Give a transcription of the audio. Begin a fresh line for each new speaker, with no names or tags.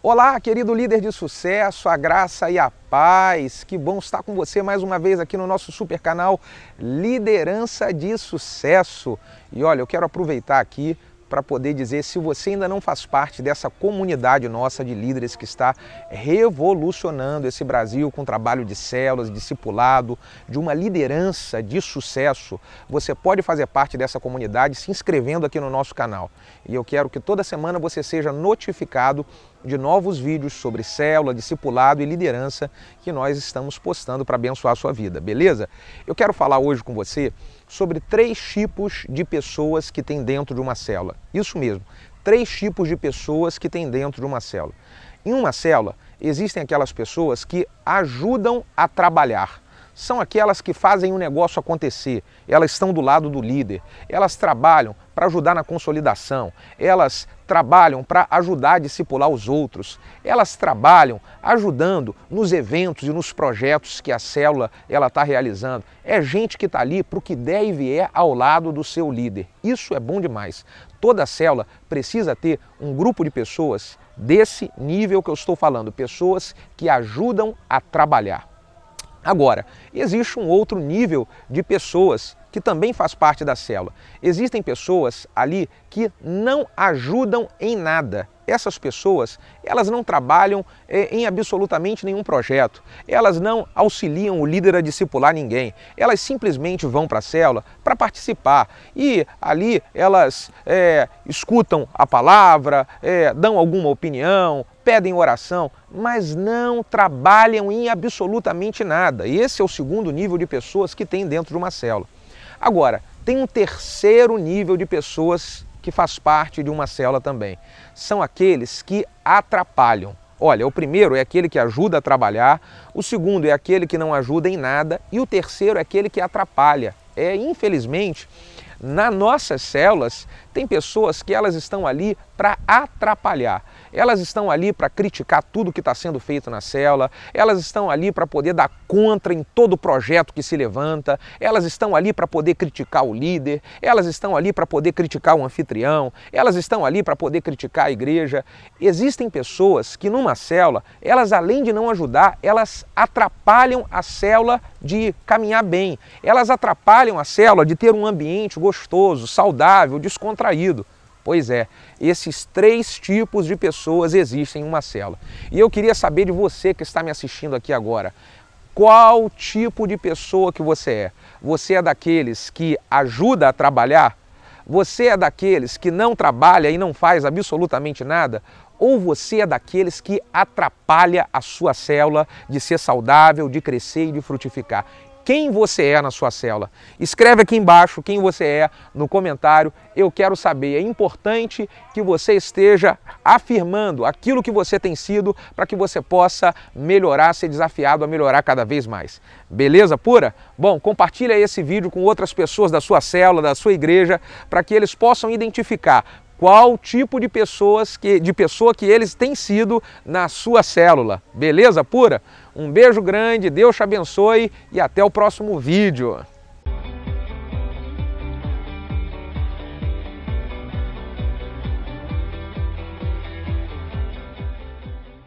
Olá, querido líder de sucesso, a graça e a paz. Que bom estar com você mais uma vez aqui no nosso super canal Liderança de Sucesso. E olha, eu quero aproveitar aqui para poder dizer se você ainda não faz parte dessa comunidade nossa de líderes que está revolucionando esse Brasil com trabalho de células, discipulado, de uma liderança de sucesso, você pode fazer parte dessa comunidade se inscrevendo aqui no nosso canal. E eu quero que toda semana você seja notificado de novos vídeos sobre célula, discipulado e liderança que nós estamos postando para abençoar a sua vida, beleza? Eu quero falar hoje com você sobre três tipos de pessoas que tem dentro de uma célula. Isso mesmo, três tipos de pessoas que tem dentro de uma célula. Em uma célula, existem aquelas pessoas que ajudam a trabalhar são aquelas que fazem o um negócio acontecer, elas estão do lado do líder, elas trabalham para ajudar na consolidação, elas trabalham para ajudar a discipular os outros, elas trabalham ajudando nos eventos e nos projetos que a célula ela está realizando. É gente que está ali para o que deve é ao lado do seu líder. Isso é bom demais. Toda célula precisa ter um grupo de pessoas desse nível que eu estou falando, pessoas que ajudam a trabalhar. Agora, existe um outro nível de pessoas que também faz parte da célula. Existem pessoas ali que não ajudam em nada, essas pessoas, elas não trabalham eh, em absolutamente nenhum projeto, elas não auxiliam o líder a discipular ninguém, elas simplesmente vão para a célula para participar e ali elas é, escutam a palavra, é, dão alguma opinião, pedem oração, mas não trabalham em absolutamente nada. esse é o segundo nível de pessoas que tem dentro de uma célula. Agora, tem um terceiro nível de pessoas que faz parte de uma célula também. São aqueles que atrapalham. Olha, o primeiro é aquele que ajuda a trabalhar, o segundo é aquele que não ajuda em nada e o terceiro é aquele que atrapalha. É, infelizmente, nas nossas células tem pessoas que elas estão ali para atrapalhar. Elas estão ali para criticar tudo que está sendo feito na célula, elas estão ali para poder dar contra em todo projeto que se levanta, elas estão ali para poder criticar o líder, elas estão ali para poder criticar o anfitrião, elas estão ali para poder criticar a igreja. Existem pessoas que numa célula, elas além de não ajudar, elas atrapalham a célula de caminhar bem. Elas atrapalham a célula de ter um ambiente gostoso, saudável, descontraído traído. Pois é, esses três tipos de pessoas existem em uma célula. E eu queria saber de você que está me assistindo aqui agora, qual tipo de pessoa que você é? Você é daqueles que ajuda a trabalhar? Você é daqueles que não trabalha e não faz absolutamente nada? ou você é daqueles que atrapalha a sua célula de ser saudável, de crescer e de frutificar quem você é na sua célula. Escreve aqui embaixo quem você é no comentário. Eu quero saber. É importante que você esteja afirmando aquilo que você tem sido para que você possa melhorar, ser desafiado a melhorar cada vez mais. Beleza pura? Bom, compartilha esse vídeo com outras pessoas da sua célula, da sua igreja, para que eles possam identificar qual tipo de pessoas que de pessoa que eles têm sido na sua célula. Beleza pura? Um beijo grande, Deus te abençoe e até o próximo vídeo.